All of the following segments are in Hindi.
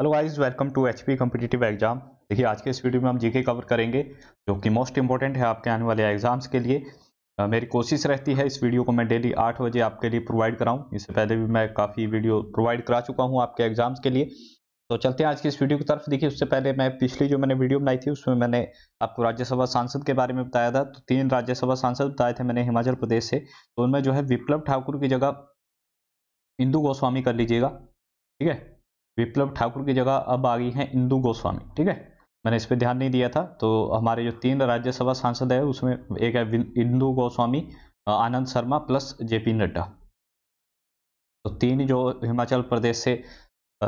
hello guys welcome to H P competitive exam देखिए आज के इस वीडियो में हम जीके कवर करेंगे जो कि मोस्ट इंपॉर्टेंट है आपके आने वाले एग्जाम्स के लिए आ, मेरी कोशिश रहती है इस वीडियो को मैं डेली आठ बजे आपके लिए प्रोवाइड कराऊं इससे पहले भी मैं काफ़ी वीडियो प्रोवाइड करा चुका हूँ आपके एग्जाम्स के लिए तो चलते हैं आज की इस वीडियो की तरफ देखिए उससे पहले मैं पिछली जो मैंने वीडियो बनाई थी उसमें मैंने आपको राज्यसभा सांसद के बारे में बताया था तो तीन राज्यसभा सांसद बताए थे मैंने हिमाचल प्रदेश से तो उनमें जो है विप्लव ठाकुर की जगह इंदू गोस्वामी कर लीजिएगा ठीक है विप्लव ठाकुर की जगह अब आ गई हैं इंदू गोस्वामी ठीक है मैंने इस पर ध्यान नहीं दिया था तो हमारे जो तीन राज्यसभा सांसद है उसमें एक है इंदू गोस्वामी आनंद शर्मा प्लस जेपी नड्डा तो तीन जो हिमाचल प्रदेश से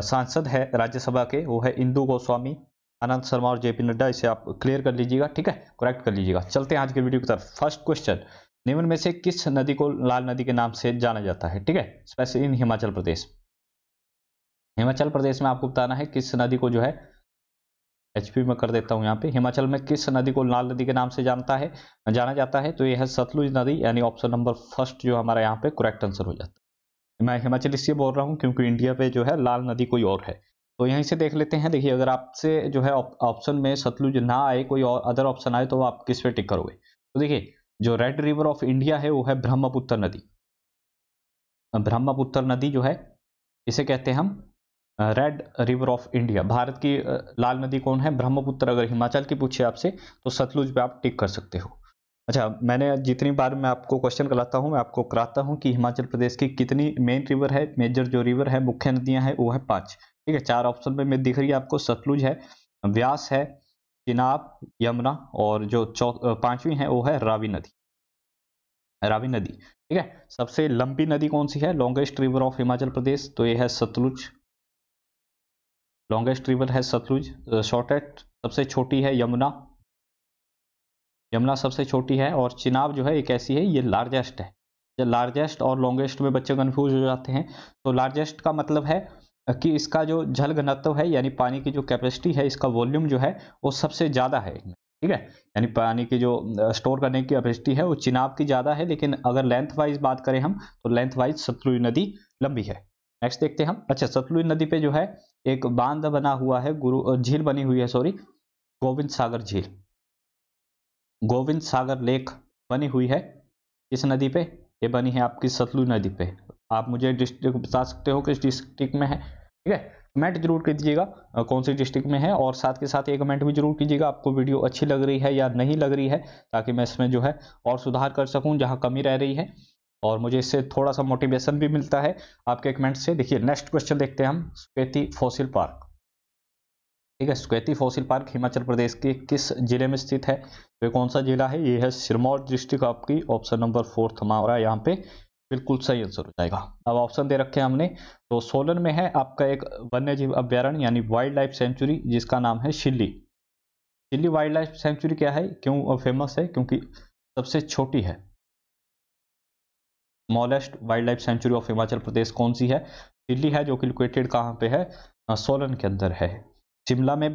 सांसद है राज्यसभा के वो है इंदू गोस्वामी आनंद शर्मा और जेपी नड्डा इसे आप क्लियर कर लीजिएगा ठीक है करेक्ट कर लीजिएगा चलते हैं आज के वीडियो की तरफ फर्स्ट क्वेश्चन निम्न में से किस नदी को लाल नदी के नाम से जाना जाता है ठीक है स्पेशली इन हिमाचल प्रदेश हिमाचल प्रदेश में आपको बताना है किस नदी को जो है एचपी में कर देता हूं यहाँ पे हिमाचल में किस नदी को लाल नदी के नाम से जानता है जाना जाता है तो यह है सतलुज नदी यानी ऑप्शन नंबर फर्स्ट जो हमारा यहाँ पे करेक्ट आंसर हो जाता है मैं हिमाचल इसलिए बोल रहा हूं क्योंकि इंडिया पे जो है लाल नदी कोई और है तो यहीं से देख लेते हैं देखिए अगर आपसे जो है ऑप्शन में सतलुज ना आए कोई और अदर ऑप्शन आए तो आप किस पे टिक करोगे तो देखिए जो रेड रिवर ऑफ इंडिया है वो है ब्रह्मपुत्र नदी ब्रह्मपुत्र नदी जो है इसे कहते हैं हम red river of India Bharat की लाल नदी कौन है ब्रह्मपुत्र अगर हिमाचल की पूछे आपसे तो सतलुज पे आप टिक कर सकते हो अच्छा मैंने जितनी बार मैं आपको क्वेश्चन कराता हूँ मैं आपको कराता हूँ कि हिमाचल प्रदेश की कितनी मेन रिवर है मेजर जो रिवर है मुख्य नदियाँ हैं वो है पाँच ठीक है चार ऑप्शन में मैं दिख रही है आपको सतलुज है व्यास है चिनाब यमुना और जो चौ पांचवी है वो है रावी नदी रावी नदी ठीक है सबसे लंबी नदी कौन सी है longest river of Himachal Pradesh तो ये है सतलुज लॉन्गेस्ट रिवर है सतलुज शॉर्टेस्ट सबसे छोटी है यमुना यमुना सबसे छोटी है और चिनाब जो है एक ऐसी है ये लार्जेस्ट है जब लार्जेस्ट और लॉन्गेस्ट में बच्चे कन्फ्यूज हो जाते हैं तो लार्जेस्ट का मतलब है कि इसका जो जल घनत्व है यानी पानी की जो कैपेसिटी है इसका वॉल्यूम जो है वो सबसे ज़्यादा है ठीक है यानी पानी की जो स्टोर करने की कैपेसिटी है वो चिनाब की ज़्यादा है लेकिन अगर लेंथ वाइज बात करें हम तो लेंथ वाइज सतलुज नदी लंबी है नेक्स्ट देखते हैं हम अच्छा सतलुज नदी पे जो है एक बांध बना हुआ है गुरु झील बनी हुई है सॉरी गोविंद सागर झील गोविंद सागर लेक बनी हुई है इस नदी पे ये बनी है आपकी सतलुज नदी पे आप मुझे डिस्ट्रिक्ट बता सकते हो किस डिस्ट्रिक्ट में है ठीक है कमेंट जरूर कीजिएगा कौन सी डिस्ट्रिक्ट में है और साथ के साथ ये कमेंट भी जरूर कीजिएगा आपको वीडियो अच्छी लग रही है या नहीं लग रही है ताकि मैं इसमें जो है और सुधार कर सकूं जहां कमी रह रही है और मुझे इससे थोड़ा सा मोटिवेशन भी मिलता है आपके कमेंट से देखिए नेक्स्ट क्वेश्चन देखते हैं हम स्वेती फॉसिल पार्क ठीक है स्वेती फॉसिल पार्क हिमाचल प्रदेश के किस जिले में स्थित है तो कौन सा जिला है ये है सिरमौर डिस्ट्रिक्ट आपकी ऑप्शन नंबर फोर्थ हमारा यहाँ पे बिल्कुल सही आंसर हो जाएगा अब ऑप्शन दे रखे हैं हमने तो सोलन में है आपका एक वन्य जीव अभ्यारण्य यानी वाइल्ड लाइफ सेंचुरी जिसका नाम है Shilli Shilli wild life sanctuary क्या है क्यों फेमस है क्योंकि सबसे छोटी है smallest wild life sanctuary of Himachal Pradesh कौन सी है दिल्ली है जो कि लोकेटेड कहाँ पे है सोलन के अंदर है शिमला में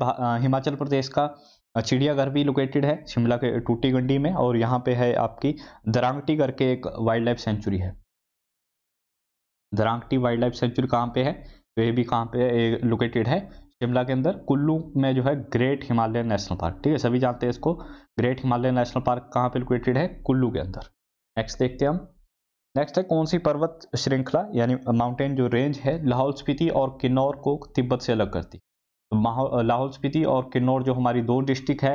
हिमाचल प्रदेश का चिड़ियाघर भी लोकेटेड है शिमला के टूटी गंडी में और यहाँ पे है आपकी दरांगटी करके एक वाइल्ड लाइफ सेंचुरी है दरांगटी वाइल्ड लाइफ सेंचुरी कहाँ पे है तो ये भी कहाँ पे लोकेटेड है शिमला के अंदर कुल्लू में जो है ग्रेट हिमालयन नेशनल पार्क ठीक है सभी जानते हैं इसको ग्रेट हिमालयन नेशनल पार्क कहाँ पे लोकेटेड है कुल्लू के अंदर नेक्स्ट देखते हैं हम नेक्स्ट है कौन सी पर्वत श्रृंखला यानी माउंटेन जो रेंज है लाहौल स्पीति और किन्नौर को तिब्बत से अलग करती तो लाहौल स्पीति और किन्नौर जो हमारी दो डिस्ट्रिक्ट है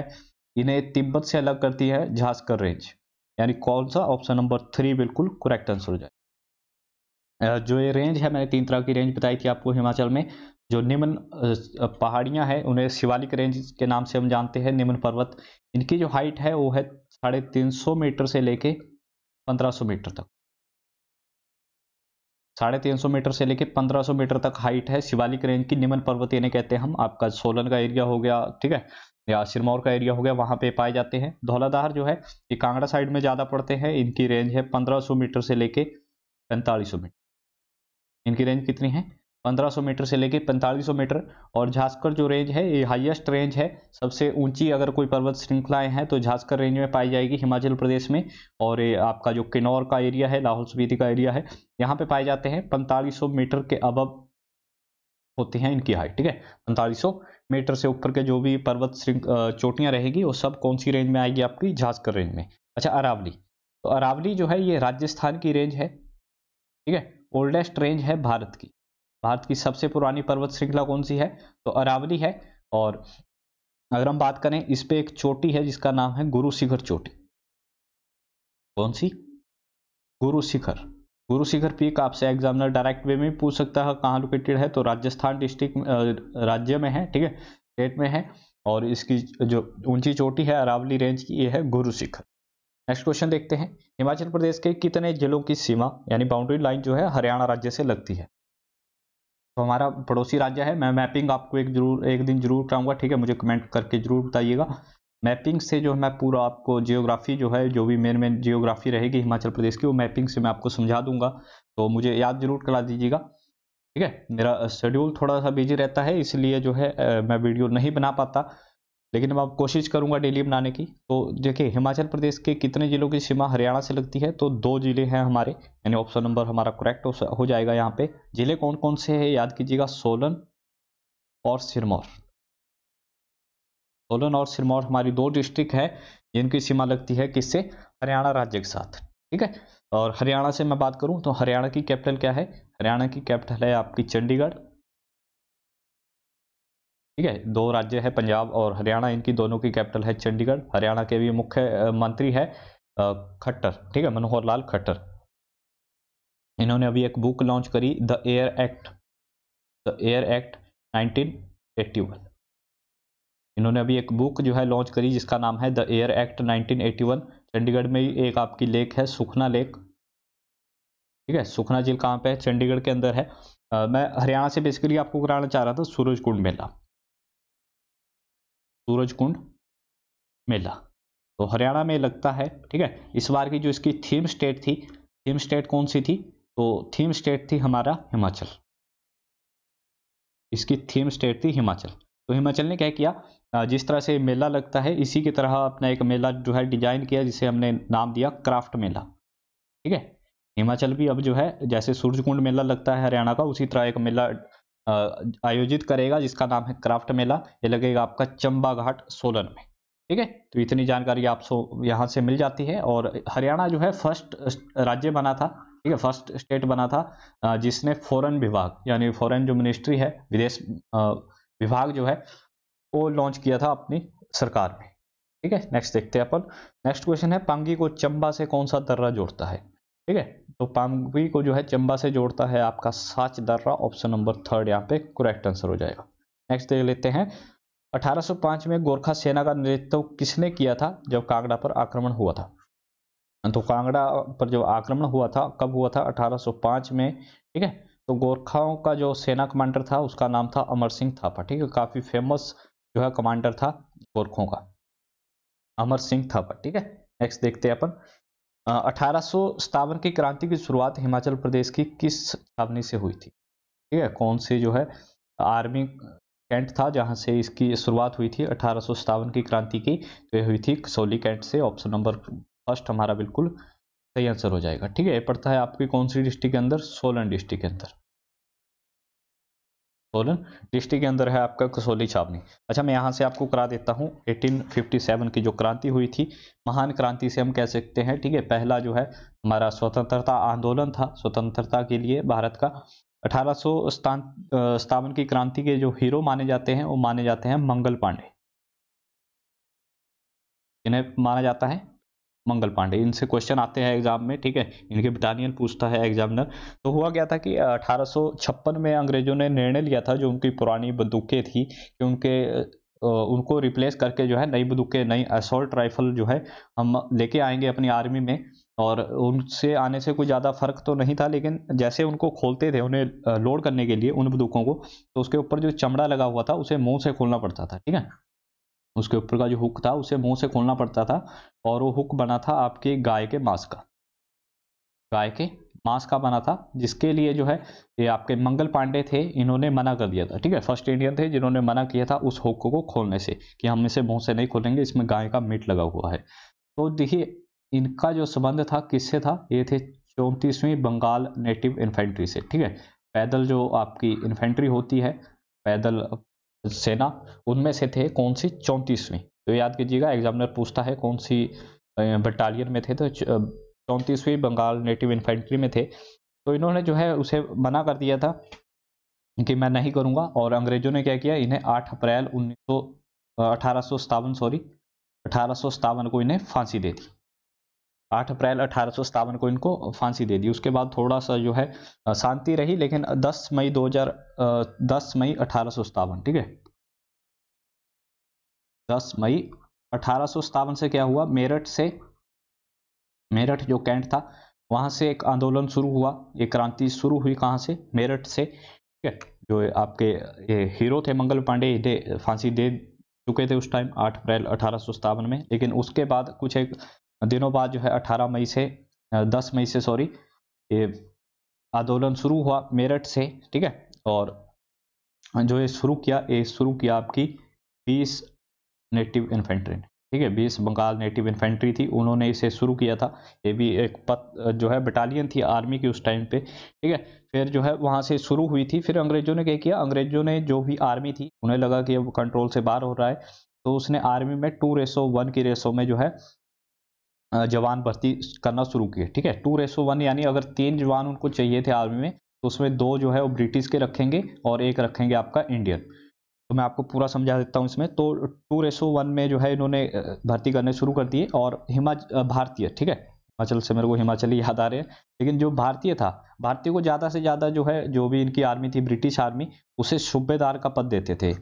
इन्हें तिब्बत से अलग करती है झासकर रेंज यानी कौन सा ऑप्शन नंबर थ्री बिल्कुल करेक्ट आंसर हो जाए जो ये रेंज है मैंने तीन तरह की रेंज बताई थी आपको हिमाचल में जो निम्न पहाड़ियां हैं उन्हें शिवालिक रेंज के नाम से हम जानते हैं निम्न पर्वत इनकी जो हाइट है वो है साढ़े तीन सौ मीटर से लेके पंद्रह सौ मीटर तक साढ़े तीन सौ मीटर से लेकर पंद्रह सौ मीटर तक हाइट है शिवालिक रेंज की निमन पर्वत इन्हें कहते हैं हम आपका सोलन का एरिया हो गया ठीक है या सिरमौर का एरिया हो गया वहाँ पे पाए जाते हैं धौलाधार जो है ये कांगड़ा साइड में ज़्यादा पड़ते हैं इनकी रेंज है पंद्रह मीटर से लेके पैंतालीस मीटर इनकी रेंज कितनी है 1500 मीटर से लेके 4500 मीटर और झांसकर जो रेंज है ये हाईएस्ट रेंज है सबसे ऊंची अगर कोई पर्वत श्रृंखलाएं हैं तो झांसकर रेंज में पाई जाएगी हिमाचल प्रदेश में और ये आपका जो किन्नौर का एरिया है लाहौल स्पीति का एरिया है यहाँ पे पाए जाते हैं पैंतालीस मीटर के अब होती हैं इनकी हाइट ठीक है पैंतालीस मीटर से ऊपर के जो भी पर्वत चोटियाँ रहेगी वो सब कौन सी रेंज में आएगी आपकी झांसकर रेंज में अच्छा अरावली तो अरावली जो है ये राजस्थान की रेंज है ठीक है ओल्डेस्ट रेंज है भारत की भारत की सबसे पुरानी पर्वत श्रृंखला कौन सी है तो अरावली है और अगर हम बात करें इस पे एक चोटी है जिसका नाम है गुरु शिखर चोटी कौन सी गुरु शिखर गुरु शिखर पीक आपसे एग्जामिनर डायरेक्ट वे में पूछ सकता है कहाँ लोकेटेड है तो राजस्थान डिस्ट्रिक्ट राज्य में है ठीक है स्टेट में है और इसकी जो ऊंची चोटी है अरावली रेंज की ये है गुरु शिखर नेक्स्ट क्वेश्चन देखते हैं हिमाचल प्रदेश के कितने जिलों की सीमा यानी बाउंड्री लाइन जो है हरियाणा राज्य से लगती है तो हमारा पड़ोसी राज्य है मैं मैपिंग आपको एक जरूर एक दिन जरूर कराऊंगा ठीक है मुझे कमेंट करके जरूर बताइएगा मैपिंग से जो है मैं पूरा आपको जियोग्राफी जो है जो भी मेन मेन जियोग्राफी रहेगी हिमाचल प्रदेश की वो मैपिंग से मैं आपको समझा दूंगा तो मुझे याद जरूर करा दीजिएगा ठीक है मेरा शेड्यूल थोड़ा सा बिजी रहता है इसलिए जो है मैं वीडियो नहीं बना पाता लेकिन अब आप कोशिश करूंगा डेली बनाने की तो देखिए हिमाचल प्रदेश के कितने ज़िलों की सीमा हरियाणा से लगती है तो दो ज़िले हैं हमारे यानी ऑप्शन नंबर हमारा करेक्ट हो जाएगा यहाँ पे ज़िले कौन कौन से हैं याद कीजिएगा सोलन और सिरमौर सोलन और सिरमौर हमारी दो डिस्ट्रिक्ट है जिनकी सीमा लगती है किससे हरियाणा राज्य के साथ ठीक है और हरियाणा से मैं बात करूँ तो हरियाणा की कैपिटल क्या है हरियाणा की कैपिटल है आपकी चंडीगढ़ ठीक है दो राज्य है पंजाब और हरियाणा इनकी दोनों की कैपिटल है चंडीगढ़ हरियाणा के भी मुख्य मंत्री है खट्टर ठीक है मनोहर लाल खट्टर इन्होंने अभी एक बुक लॉन्च करी the air act the air act 1981 इन्होंने अभी एक बुक जो है लॉन्च करी जिसका नाम है द एयर एक्ट 1981 चंडीगढ़ में एक आपकी लेक है सुखना लेक ठीक है सुखना झील कहाँ पे है चंडीगढ़ के अंदर है आ, मैं हरियाणा से बेसिकली आपको कराना चाह रहा था सूरज कुंड मेला सूरज कुंड मेला तो हरियाणा में लगता है ठीक है इस बार की जो इसकी थीम स्टेट थी थीम स्टेट कौन सी थी तो थीम स्टेट थी हमारा हिमाचल इसकी थीम स्टेट थी हिमाचल तो हिमाचल ने क्या किया जिस तरह से मेला लगता है इसी की तरह अपना एक मेला जो है डिजाइन किया जिसे हमने नाम दिया क्राफ्ट मेला ठीक है हिमाचल भी अब जो है जैसे सूरजकुंड मेला लगता है हरियाणा का उसी तरह एक मेला आयोजित करेगा जिसका नाम है क्राफ्ट मेला ये लगेगा आपका चंबा घाट सोलन में ठीक है तो इतनी जानकारी आप सो यहाँ से मिल जाती है और हरियाणा जो है फर्स्ट राज्य बना था ठीक है फर्स्ट स्टेट बना था जिसने फॉरेन विभाग यानी फॉरेन जो मिनिस्ट्री है विदेश विभाग जो है वो लॉन्च किया था अपनी सरकार में ठीक है नेक्स्ट देखते हैं अपन नेक्स्ट क्वेश्चन है पांगी को चंबा से कौन सा दर्रा जोड़ता है ठीक है तो पामवी को जो है चंबा से जोड़ता है आपका साच दर्रा ऑप्शन नंबर थर्ड यहाँ पे करेक्ट आंसर हो जाएगा नेक्स्ट देख लेते हैं 1805 में गोरखा सेना का नेतृत्व किसने किया था जब कांगड़ा पर आक्रमण हुआ था तो कांगड़ा पर जब आक्रमण हुआ था कब हुआ था 1805 में ठीक है तो गोरखाओं का जो सेना कमांडर था उसका नाम था अमर सिंह थापा ठीक है काफ़ी फेमस जो है कमांडर था गोरखों का अमर सिंह थापा ठीक है नेक्स्ट देखते हैं अपन अठारह की क्रांति की शुरुआत हिमाचल प्रदेश की किस छावनी से हुई थी ठीक है कौन से जो है आर्मी कैंट था जहाँ से इसकी शुरुआत हुई थी अठारह की क्रांति की तो ये हुई थी कसौली कैंट से ऑप्शन नंबर फर्स्ट हमारा बिल्कुल सही आंसर हो जाएगा ठीक है ये पड़ता है आपकी कौन सी डिस्ट्रिक्ट के अंदर सोलन डिस्ट्रिक्ट के अंदर सोलन डिस्ट्रिक्ट के अंदर है आपका कसौली छावनी अच्छा मैं यहाँ से आपको करा देता हूँ 1857 की जो क्रांति हुई थी महान क्रांति से हम कह सकते हैं ठीक है पहला जो है हमारा स्वतंत्रता आंदोलन था स्वतंत्रता के लिए भारत का अठारह सौ की क्रांति के जो हीरो माने जाते हैं वो माने जाते हैं मंगल पांडे इन्हें माना जाता है मंगल पांडे इनसे क्वेश्चन आते हैं एग्जाम में ठीक है इनके ब्रिटानियन पूछता है एग्जामिनर तो हुआ क्या था कि अठारह में अंग्रेजों ने निर्णय लिया था जो उनकी पुरानी बंदूकें थी कि उनके उनको रिप्लेस करके जो है नई बंदूकें नई असोल्ट राइफल जो है हम लेके आएंगे अपनी आर्मी में और उनसे आने से कोई ज़्यादा फर्क तो नहीं था लेकिन जैसे उनको खोलते थे उन्हें लोड करने के लिए उन बंदूकों को तो उसके ऊपर जो चमड़ा लगा हुआ था उसे मुंह से खोलना पड़ता था ठीक है उसके ऊपर का जो हुक था उसे मुंह से खोलना पड़ता था और वो हुक बना था आपके गाय के मांस का गाय के मांस का बना था जिसके लिए जो है ये आपके मंगल पांडे थे इन्होंने मना कर दिया था ठीक है फर्स्ट इंडियन थे जिन्होंने मना किया था उस हुक को खोलने से कि हम इसे मुंह से नहीं खोलेंगे इसमें गाय का मीट लगा हुआ है तो देखिए इनका जो संबंध था किससे था ये थे चौंतीसवीं बंगाल नेटिव इन्फेंट्री से ठीक है पैदल जो आपकी इन्फेंट्री होती है पैदल सेना उनमें से थे कौन सी चौंतीसवीं तो याद कीजिएगा एग्जामिनर पूछता है कौन सी बटालियन में थे तो चौंतीसवीं बंगाल नेटिव इन्फेंट्री में थे तो इन्होंने जो है उसे मना कर दिया था कि मैं नहीं करूंगा और अंग्रेजों ने क्या किया इन्हें आठ अप्रैल उन्नीस सौ अठारह सौ सॉरी अठारह को इन्हें फांसी दे दी आठ अप्रैल अठारह को इनको फांसी दे दी उसके बाद थोड़ा सा जो है शांति रही लेकिन 10 मई दो मई अठारह ठीक है 10 मई अठारह से क्या हुआ मेरठ से मेरठ जो कैंट था वहां से एक आंदोलन शुरू हुआ ये क्रांति शुरू हुई कहां से मेरठ से ठीक है जो आपके ये हीरो थे मंगल पांडे दे फांसी दे चुके थे उस टाइम 8 अप्रैल अठारह में लेकिन उसके बाद कुछ एक दिनों बाद जो है 18 मई से 10 मई से सॉरी ये आंदोलन शुरू हुआ मेरठ से ठीक है और जो ये शुरू किया ये शुरू किया आपकी 20 नेटिव इन्फेंट्री ने ठीक है 20 बंगाल नेटिव इन्फेंट्री थी उन्होंने इसे शुरू किया था ये भी एक पत जो है बटालियन थी आर्मी की उस टाइम पे ठीक है फिर जो है वहाँ से शुरू हुई थी फिर अंग्रेजों ने क्या किया अंग्रेजों ने जो भी आर्मी थी उन्हें लगा कि अब कंट्रोल से बाहर हो रहा है तो उसने आर्मी में टू रेसो वन की रेसो में जो है जवान भर्ती करना शुरू किए ठीक है टू रेसो वन यानी अगर तीन जवान उनको चाहिए थे आर्मी में तो उसमें दो जो है वो ब्रिटिश के रखेंगे और एक रखेंगे आपका इंडियन तो मैं आपको पूरा समझा देता हूँ इसमें तो टू रेसो वन में जो है इन्होंने भर्ती करने शुरू कर दिए और हिमाच भारतीय ठीक है हिमाचल से मेरे को हिमाचली याद आ रहे हैं लेकिन जो भारतीय था भारतीय को ज़्यादा से ज़्यादा जो है जो भी इनकी आर्मी थी ब्रिटिश आर्मी उसे सूबेदार का पद देते थे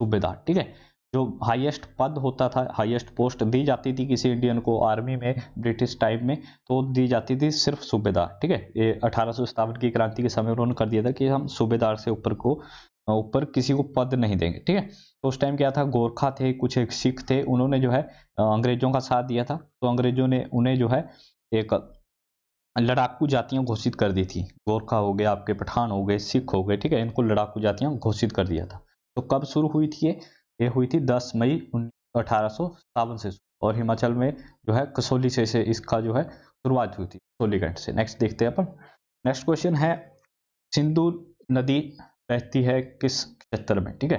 सूबेदार ठीक है जो हाईएस्ट पद होता था हाईएस्ट पोस्ट दी जाती थी किसी इंडियन को आर्मी में ब्रिटिश टाइम में तो दी जाती थी सिर्फ सूबेदार ठीक है ये अठारह की क्रांति के समय उन्होंने कर दिया था कि हम सूबेदार से ऊपर को ऊपर किसी को पद नहीं देंगे ठीक है तो उस टाइम क्या था गोरखा थे कुछ एक सिख थे उन्होंने जो है अंग्रेजों का साथ दिया था तो अंग्रेजों ने उन्हें जो है एक लड़ाकू जातियां घोषित कर दी थी गोरखा हो गए आपके पठान हो गए सिख हो गए ठीक है इनको लड़ाकू जातियां घोषित कर दिया था तो कब शुरू हुई थी ये ये हुई थी 10 मई अठारह से और हिमाचल में जो है कसोली से, इसका जो है शुरुआत हुई थी कसोलीगंज से नेक्स्ट देखते हैं अपन नेक्स्ट क्वेश्चन है सिंधु नदी बहती है किस क्षेत्र में ठीक है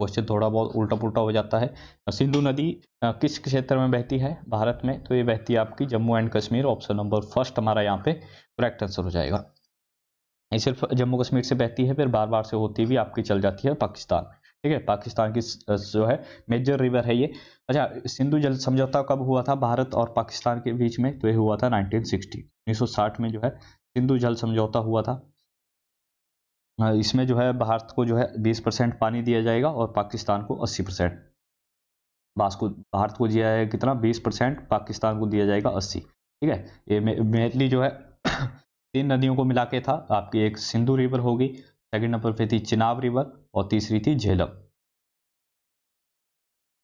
क्वेश्चन थोड़ा बहुत उल्टा पुल्टा हो जाता है सिंधु नदी किस क्षेत्र में बहती है भारत में तो ये बहती है आपकी Jammu and Kashmir option number first हमारा यहाँ पे करेक्ट आंसर हो जाएगा ये सिर्फ जम्मू कश्मीर से बहती है फिर बार बार से होती हुई आपकी चल जाती है पाकिस्तान में ठीक है पाकिस्तान की जो है मेजर रिवर है ये अच्छा सिंधु जल समझौता कब हुआ था भारत और पाकिस्तान के बीच में तो ये हुआ था 1960 1960 में जो है सिंधु जल समझौता हुआ था इसमें जो है भारत को जो है 20 परसेंट पानी दिया जाएगा और पाकिस्तान को 80 परसेंट को भारत को दिया जाएगा कितना 20 परसेंट पाकिस्तान को दिया जाएगा 80 ठीक है ये मेनली जो है तीन नदियों को मिला के था आपकी एक सिंधु रिवर होगी सेकेंड नंबर पे थी चिनाब रिवर और तीसरी थी झेलम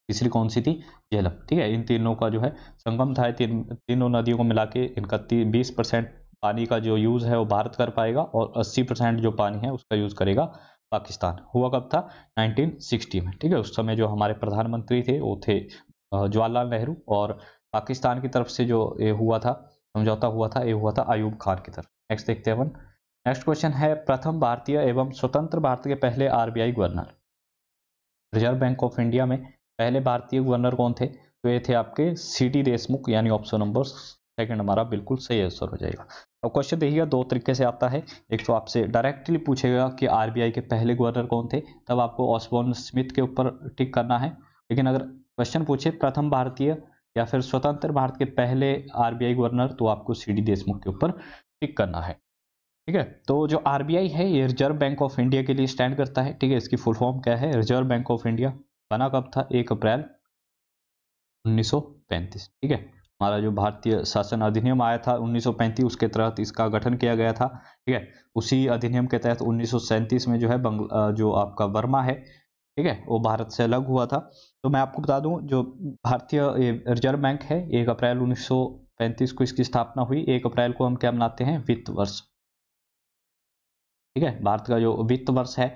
तीसरी कौन सी थी झेलम ठीक है इन तीनों का जो है संगम था तीन तीनों नदियों को मिला के इनका बीस परसेंट पानी का जो यूज़ है वो भारत कर पाएगा और 80 परसेंट जो पानी है उसका यूज़ करेगा पाकिस्तान हुआ कब था 1960 में ठीक है उस समय जो हमारे प्रधानमंत्री थे वो थे जवाहरलाल नेहरू और पाकिस्तान की तरफ से जो ये हुआ था समझौता हुआ था ये हुआ था अयूब खान की तरफ नेक्स्ट देखते हैं अपन नेक्स्ट क्वेश्चन है प्रथम भारतीय एवं स्वतंत्र भारत के पहले RBI governor reserve bank of India में पहले भारतीय गवर्नर कौन थे तो ये थे आपके सी डी देशमुख यानी ऑप्शन नंबर सेकंड हमारा बिल्कुल सही आंसर हो जाएगा अब क्वेश्चन देखिएगा दो तरीके से आता है एक तो आपसे डायरेक्टली पूछेगा कि आर के पहले गवर्नर कौन थे तब आपको ऑसबॉर्न स्मिथ के ऊपर टिक करना है लेकिन अगर क्वेश्चन पूछे प्रथम भारतीय या फिर स्वतंत्र भारत के पहले आरबीआई गवर्नर तो आपको सी डी देशमुख के ऊपर टिक करना है ठीक है तो जो आर है ये रिजर्व बैंक ऑफ इंडिया के लिए स्टैंड करता है ठीक है इसकी फुल फॉर्म क्या है रिजर्व बैंक ऑफ इंडिया बना कब था एक अप्रैल 1935 ठीक है हमारा जो भारतीय शासन अधिनियम आया था 1935 उसके तहत इसका गठन किया गया था ठीक है उसी अधिनियम के तहत उन्नीस में जो है जो आपका वर्मा है ठीक है वो भारत से अलग हुआ था तो मैं आपको बता दूं जो भारतीय रिजर्व बैंक है एक अप्रैल 1935 को इसकी स्थापना हुई एक अप्रैल को हम क्या मनाते हैं वित्त वर्ष ठीक है भारत का जो वित्त वर्ष है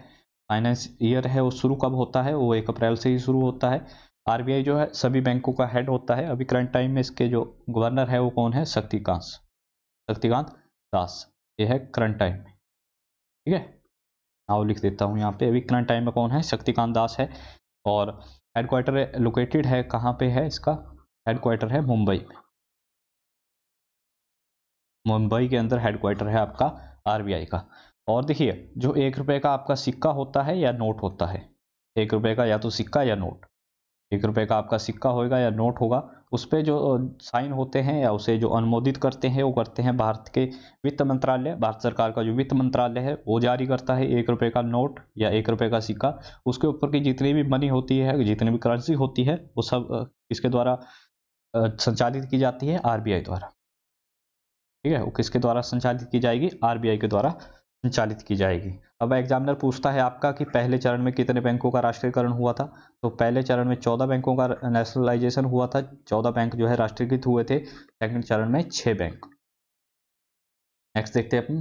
फाइनेंस ईयर है वो शुरू कब होता है वो एक अप्रैल से ही शुरू होता है आरबीआई जो है सभी बैंकों का हेड होता है अभी करंट टाइम में इसके जो गवर्नर है वो कौन है शक्तिकांत शक्तिकांत दास ये है करंट टाइम में ठीक है नाव लिख देता हूँ यहाँ पे अभी करंट टाइम में कौन है शक्तिकांत दास है और हेडक्वार्टर लोकेटेड है कहाँ पे है इसका हेडक्वार्टर है मुंबई में मुंबई के अंदर हेडक्वार्टर है आपका आर का और देखिए जो एक रुपये का आपका सिक्का होता है या नोट होता है एक रुपये का या तो सिक्का या नोट एक रुपये का आपका सिक्का होगा या नोट होगा उस पर जो साइन होते हैं या उसे जो अनुमोदित करते हैं वो करते हैं भारत के वित्त मंत्रालय भारत सरकार का जो वित्त मंत्रालय है वो जारी करता है एक रुपये का नोट या एक रुपये का सिक्का उसके ऊपर की जितनी भी मनी होती है जितनी भी करेंसी होती है वो सब इसके द्वारा संचालित की जाती है आरबीआई द्वारा ठीक है वो किसके द्वारा संचालित की जाएगी आरबीआई के द्वारा संचालित की जाएगी अब एग्जामिनर पूछता है आपका कि पहले चरण में कितने बैंकों का राष्ट्रीयकरण हुआ था तो पहले चरण में चौदह बैंकों का नेशनलाइजेशन हुआ था चौदह बैंक जो है राष्ट्रीयकृत हुए थे सेकंड चरण में छह बैंक नेक्स्ट देखते हैं अपन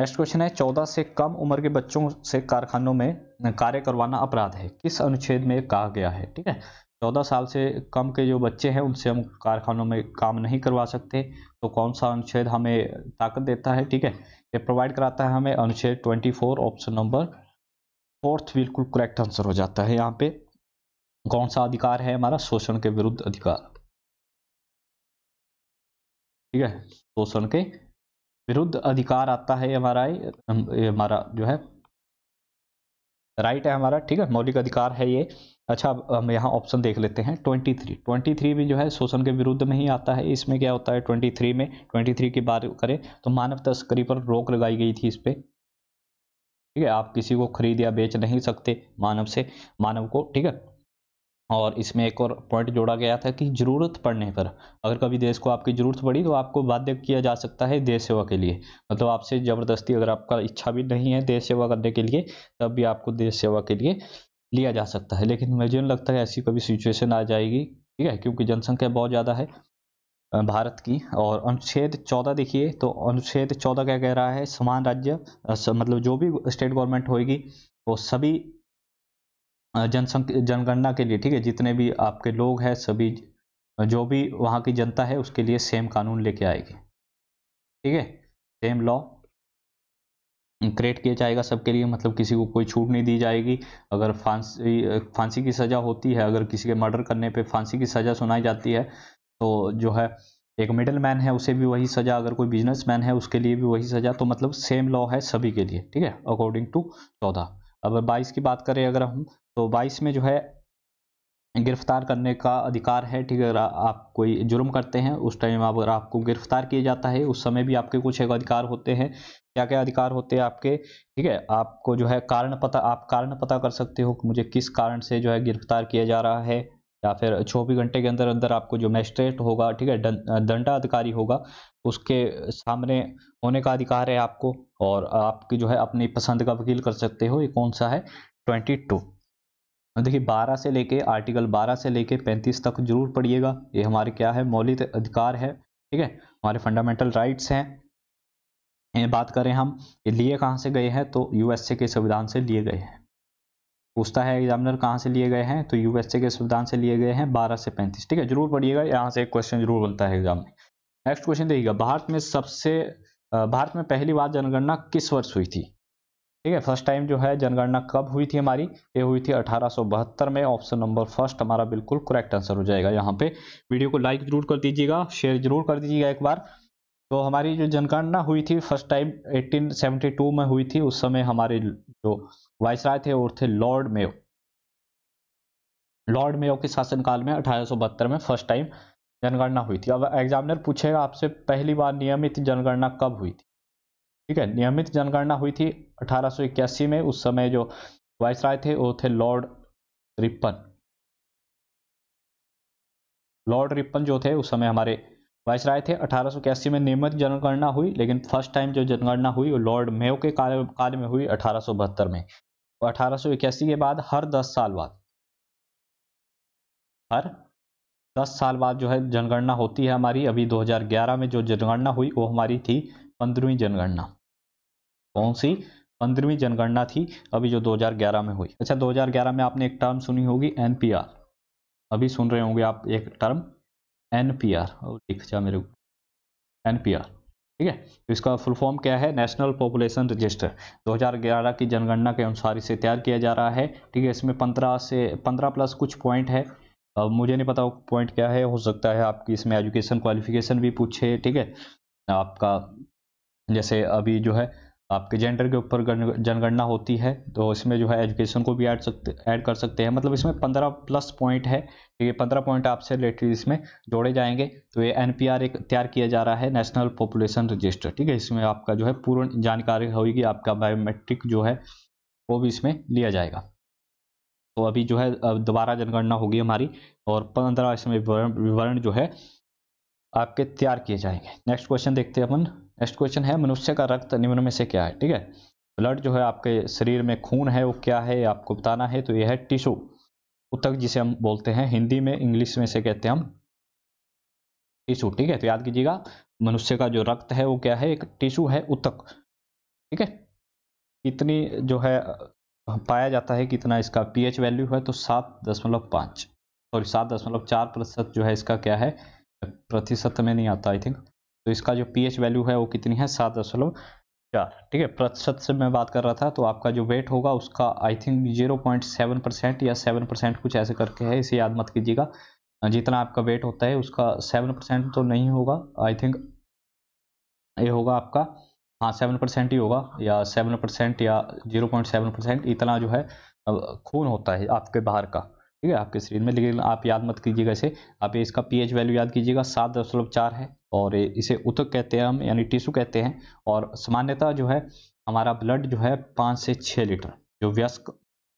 नेक्स्ट क्वेश्चन है चौदह से कम उम्र के बच्चों से कारखानों में कार्य करवाना अपराध है किस अनुच्छेद में कहा गया है ठीक है चौदह साल से कम के जो बच्चे हैं उनसे हम कारखानों में काम नहीं करवा सकते तो कौन सा अनुच्छेद हमें ताकत देता है ठीक है ये प्रोवाइड कराता है हमें अनुच्छेद twenty four option number fourth बिल्कुल करेक्ट आंसर हो जाता है यहाँ पे कौन सा अधिकार है हमारा शोषण के विरुद्ध अधिकार ठीक है शोषण के विरुद्ध अधिकार आता है हमारा हमारा जो है राइट है हमारा ठीक है मौलिक अधिकार है ये अच्छा अब हम यहाँ ऑप्शन देख लेते हैं ट्वेंटी थ्री ट्वेंटी थ्री भी जो है शोषण के विरुद्ध में ही आता है इसमें क्या होता है ट्वेंटी थ्री में ट्वेंटी थ्री की बात करें तो मानव तस्करी पर रोक लगाई गई थी इस पर ठीक है आप किसी को खरीद या बेच नहीं सकते मानव से मानव को ठीक है और इसमें एक और पॉइंट जोड़ा गया था कि ज़रूरत पड़ने पर अगर कभी देश को आपकी ज़रूरत पड़ी तो आपको बाध्य किया जा सकता है देश सेवा के लिए मतलब तो आपसे ज़बरदस्ती अगर आपका इच्छा भी नहीं है देश सेवा करने के लिए तब भी आपको देश सेवा के लिए लिया जा सकता है लेकिन मुझे नहीं लगता है ऐसी कभी सिचुएशन आ जाएगी ठीक है क्योंकि जनसंख्या बहुत ज़्यादा है भारत की और अनुच्छेद चौदह देखिए तो अनुच्छेद चौदह क्या कह रहा है समान राज्य मतलब जो भी स्टेट गवर्नमेंट होगी वो सभी जनसंख्या जनगणना के लिए ठीक है जितने भी आपके लोग हैं सभी जो भी वहाँ की जनता है उसके लिए सेम कानून लेके आएगी ठीक है सेम लॉ क्रिएट किया जाएगा सबके लिए मतलब किसी को कोई छूट नहीं दी जाएगी अगर फांसी फांसी की सज़ा होती है अगर किसी के मर्डर करने पे फांसी की सज़ा सुनाई जाती है तो जो है एक मिडल मैन है उसे भी वही सज़ा अगर कोई बिजनेस मैन है उसके लिए भी वही सज़ा तो मतलब सेम लॉ है सभी के लिए ठीक है अकॉर्डिंग टू चौदह अब बाईस की बात करें अगर हम तो बाईस में जो है गिरफ्तार करने का अधिकार है ठीक है अगर आप कोई जुर्म करते हैं उस टाइम अगर आपको गिरफ्तार किया जाता है उस समय भी आपके कुछ अधिकार होते हैं क्या क्या अधिकार होते हैं आपके ठीक है आपको जो है कारण पता आप कारण पता कर सकते हो कि मुझे किस कारण से जो है गिरफ्तार किया जा रहा है या फिर चौबीस घंटे के अंदर अंदर आपको जो मजिस्ट्रेट होगा ठीक है दंडा अधिकारी होगा उसके सामने होने का अधिकार है आपको और आपकी जो है अपनी पसंद का वकील कर सकते हो ये कौन सा है ट्वेंटी टू देखिए 12 से लेके आर्टिकल 12 से लेके 35 तक जरूर पढ़िएगा ये हमारे क्या है मौलिक अधिकार है ठीक है हमारे फंडामेंटल राइट्स हैं बात करें हम ये लिए कहाँ से गए हैं तो यूएसए के संविधान से लिए गए हैं पूछता है एग्जामिनर कहाँ से लिए गए हैं तो यूएसए के संविधान से लिए गए हैं बारह से पैंतीस ठीक है जरूर पढ़िएगा यहाँ से एक क्वेश्चन जरूर बनता है एग्जाम में नेक्स्ट क्वेश्चन देखिएगा भारत में सबसे भारत में पहली बार जनगणना किस वर्ष हुई थी ठीक है फर्स्ट टाइम जो है जनगणना कब हुई थी हमारी ये हुई थी अठारह में ऑप्शन नंबर फर्स्ट हमारा बिल्कुल करेक्ट आंसर हो जाएगा यहाँ पे वीडियो को लाइक जरूर कर दीजिएगा शेयर जरूर कर दीजिएगा एक बार तो हमारी जो जनगणना हुई थी फर्स्ट टाइम 1872 में हुई थी उस समय हमारे जो वायसराय थे और थे लॉर्ड मेयो लॉर्ड मेयो के शासनकाल में अठारह में फर्स्ट टाइम जनगणना हुई थी अब एग्जामिनर पूछेगा आपसे पहली बार नियमित जनगणना कब हुई थी ठीक है नियमित जनगणना हुई थी अठारह में उस समय जो वाइस राय थे वो थे लॉर्ड रिपन लॉर्ड रिपन जो थे उस समय हमारे राय थे अठारह में नियमित जनगणना हुई लेकिन फर्स्ट टाइम जो जनगणना हुई वो लॉर्ड मेयो के काल काल में हुई अठारह में और अठारह के बाद हर दस साल बाद हर दस साल बाद जो है जनगणना होती है हमारी अभी 2011 में जो जनगणना हुई वो हमारी थी पंद्रहवीं जनगणना कौन सी पंद्रहवीं जनगणना थी अभी जो 2011 में हुई अच्छा 2011 में आपने एक टर्म सुनी होगी एनपीआर अभी सुन रहे होंगे आप एक टर्म एनपीआर और लिख जा अच्छा, मेरे को एनपीआर ठीक है तो इसका फुल फॉर्म क्या है नेशनल पॉपुलेशन रजिस्टर 2011 की जनगणना के अनुसार इसे तैयार किया जा रहा है ठीक है इसमें पंद्रह से पंद्रह प्लस कुछ पॉइंट है अब मुझे नहीं पता पॉइंट क्या है हो सकता है आपकी इसमें एजुकेशन क्वालिफिकेशन भी पूछे ठीक है आपका जैसे अभी जो है आपके जेंडर के ऊपर जनगणना होती है तो इसमें जो है एजुकेशन को भी ऐड सकते ऐड कर सकते हैं मतलब इसमें पंद्रह प्लस पॉइंट है तो ये पंद्रह पॉइंट आपसे रिलेटेड इसमें जोड़े जाएंगे तो ये एन एक तैयार किया जा रहा है नेशनल पॉपुलेशन रजिस्टर ठीक है इसमें आपका जो है पूर्ण जानकारी होगी आपका बायोमेट्रिक जो है वो भी इसमें लिया जाएगा तो अभी जो है दोबारा जनगणना होगी हमारी और पंद्रह इसमें विवरण जो है आपके तैयार किए जाएंगे नेक्स्ट क्वेश्चन देखते हैं अपन नेक्स्ट क्वेश्चन है मनुष्य का रक्त निम्न में से क्या है ठीक है ब्लड जो है आपके शरीर में खून है वो क्या है आपको बताना है तो यह है टिशू उत्तक जिसे हम बोलते हैं हिंदी में इंग्लिश में से कहते हैं हम टिशू ठीक है तो याद कीजिएगा मनुष्य का जो रक्त है वो क्या है एक टिशू है उत्तक ठीक है कितनी जो है पाया जाता है कितना इसका पीएच वैल्यू है तो सात दशमलव पाँच सॉरी सात दशमलव चार प्रतिशत जो है इसका क्या है प्रतिशत में नहीं आता आई थिंक तो इसका जो पीएच वैल्यू है वो कितनी है सात दशमलव चार ठीक है प्रतिशत से मैं बात कर रहा था तो आपका जो वेट होगा उसका I think zero point seven percent या सेवन परसेंट कुछ ऐसे करके है इसे याद मत कीजिएगा जितना आपका वेट होता है उसका सेवन परसेंट तो नहीं होगा आई थिंक ये होगा आपका हाँ सेवन परसेंट ही होगा या सेवन परसेंट या जीरो पॉइंट सेवन परसेंट इतना जो है खून होता है आपके बाहर का ठीक है आपके शरीर में लेकिन आप याद मत कीजिएगा इसे आप इसका पीएच वैल्यू याद कीजिएगा सात दशमलव चार है और इसे उतक कहते हैं हम यानी टिशू कहते हैं और सामान्यतः जो है हमारा ब्लड जो है पाँच से छः लीटर जो व्यस्क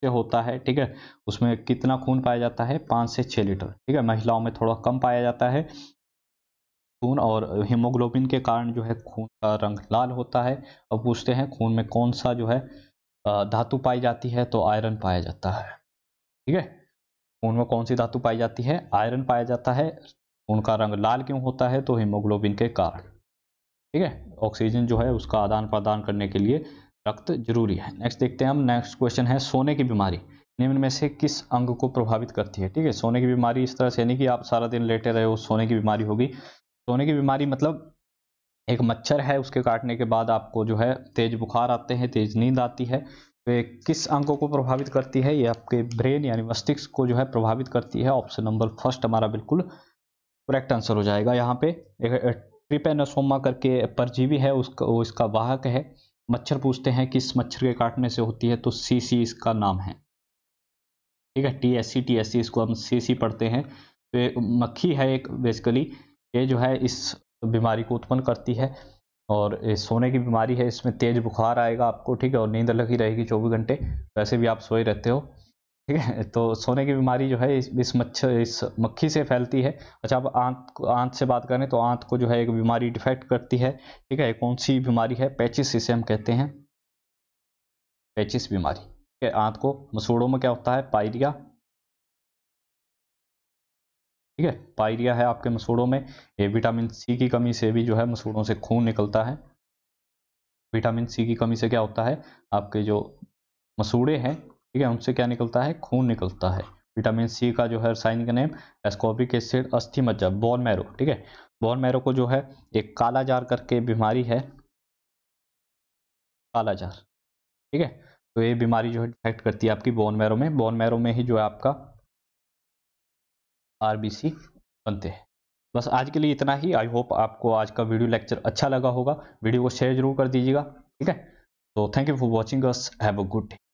से होता है ठीक है उसमें कितना खून पाया जाता है पाँच से छः लीटर ठीक है महिलाओं में थोड़ा कम पाया जाता है खून और हीमोग्लोबिन के कारण जो है खून का रंग लाल होता है और पूछते हैं खून में कौन सा जो है धातु पाई जाती है तो आयरन पाया जाता है ठीक है खून में कौन सी धातु पाई जाती है आयरन पाया जाता है उनका रंग लाल क्यों होता है तो हीमोग्लोबिन के कारण ठीक है ऑक्सीजन जो है उसका आदान प्रदान करने के लिए रक्त जरूरी है नेक्स्ट देखते हैं हम नेक्स्ट क्वेश्चन है सोने की बीमारी निम्न में से किस अंग को प्रभावित करती है ठीक है सोने की बीमारी इस तरह से नहीं कि आप सारा दिन लेटे रहे हो सोने की बीमारी होगी सोने की बीमारी मतलब एक मच्छर है उसके काटने के बाद आपको जो है तेज बुखार आते हैं तेज नींद आती है वे तो किस अंगों को प्रभावित करती है ये आपके ब्रेन यानी मस्तिष्क को जो है प्रभावित करती है ऑप्शन नंबर फर्स्ट हमारा बिल्कुल करेक्ट आंसर हो जाएगा यहाँ पे ट्रिपेनोसोमा करके परजीवी है उसका वो इसका वाहक है मच्छर पूछते हैं किस मच्छर के काटने से होती है तो सी सी इसका नाम है ठीक है T S C T S C इसको हम सी सी पढ़ते हैं तो मक्खी है एक बेसिकली ये जो है इस बीमारी को उत्पन्न करती है और सोने की बीमारी है इसमें तेज़ बुखार आएगा आपको ठीक है और नींद लगी रहेगी चौबीस घंटे वैसे भी आप सोए रहते हो ठीक है तो सोने की बीमारी जो है इस मच्छर इस मक्खी से फैलती है अच्छा अब आंत आंत से बात करें तो आंत को जो है एक बीमारी डिफेक्ट करती है ठीक है कौन सी बीमारी है पैचिस इसे हम कहते हैं पैचिस बीमारी ठीक है आंत को मसूड़ों में क्या होता है पायरिया ठीक है पायरिया है आपके मसूड़ों में ये विटामिन सी की कमी से भी जो है मसूड़ों से खून निकलता है विटामिन सी की कमी से क्या होता है आपके जो मसूड़े हैं ठीक है उनसे क्या निकलता है खून निकलता है विटामिन सी का जो है का नेम एस्कोबिक एसिड अस्थि मज्जा बॉन मैरो ठीक है बॉन मैरो को जो है एक काला जार करके बीमारी है काला जार ठीक है तो ये बीमारी जो है डिफेक्ट करती है आपकी बोन मैरो में बोन मैरो में ही जो है आपका आरबीसी बनते हैं बस आज के लिए इतना ही आई होप आपको आज का वीडियो लेक्चर अच्छा लगा होगा वीडियो को शेयर जरूर कर दीजिएगा ठीक है तो thank you for watching us have a good day